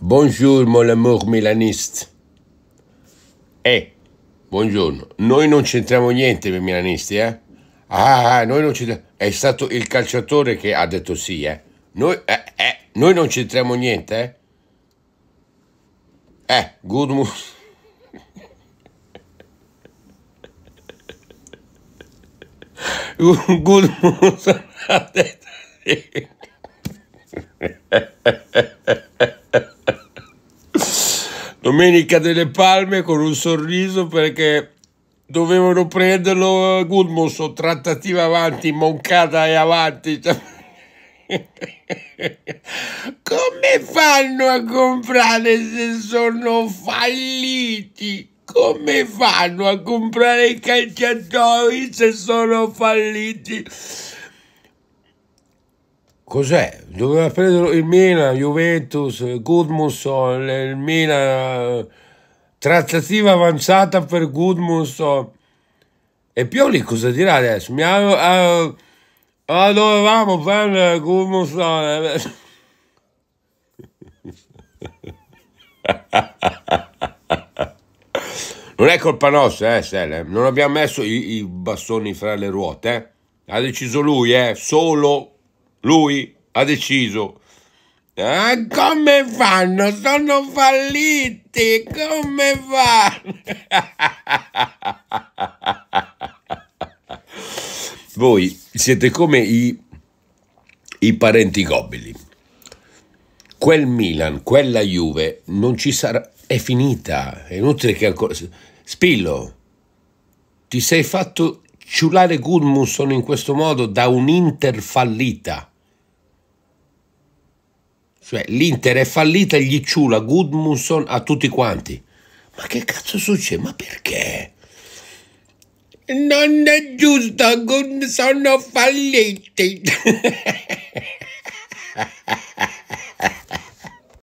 Bonjour mon amour milaniste. Eh, buongiorno. Noi non c'entriamo niente per milanisti, eh? Ah, ah noi non c'entriamo. È stato il calciatore che ha detto sì, eh? Noi, eh, eh, noi non c'entriamo niente, eh? Eh, Good Gudmund ha detto sì. Domenica delle Palme con un sorriso perché dovevano prenderlo eh, Gudmundsson, trattativa avanti, Moncada e avanti. Come fanno a comprare se sono falliti? Come fanno a comprare i calciatori se sono falliti? cos'è? Doveva prendere il Milan, Juventus, Gudmundsson, il Milan, eh, trattativa avanzata per Gudmundsson. E Pioli cosa dirà adesso? Mi ha, uh, uh, ah, dovevamo prendere Gudmundsson. Eh. Non è colpa nostra, eh, Sele. Non abbiamo messo i, i bastoni fra le ruote. Eh. Ha deciso lui, eh, solo lui ha deciso. Ah, come fanno? Sono falliti! Come fanno? Voi siete come i, i parenti gobili. Quel Milan, quella Juve non ci sarà. È finita. È inutile che ancora. Spillo, ti sei fatto ciulare Gudmundsson in questo modo da un'Inter fallita. Cioè l'Inter è fallita, gli ciula Goodmunson a tutti quanti. Ma che cazzo succede? Ma perché? Non è giusto, sono falliti.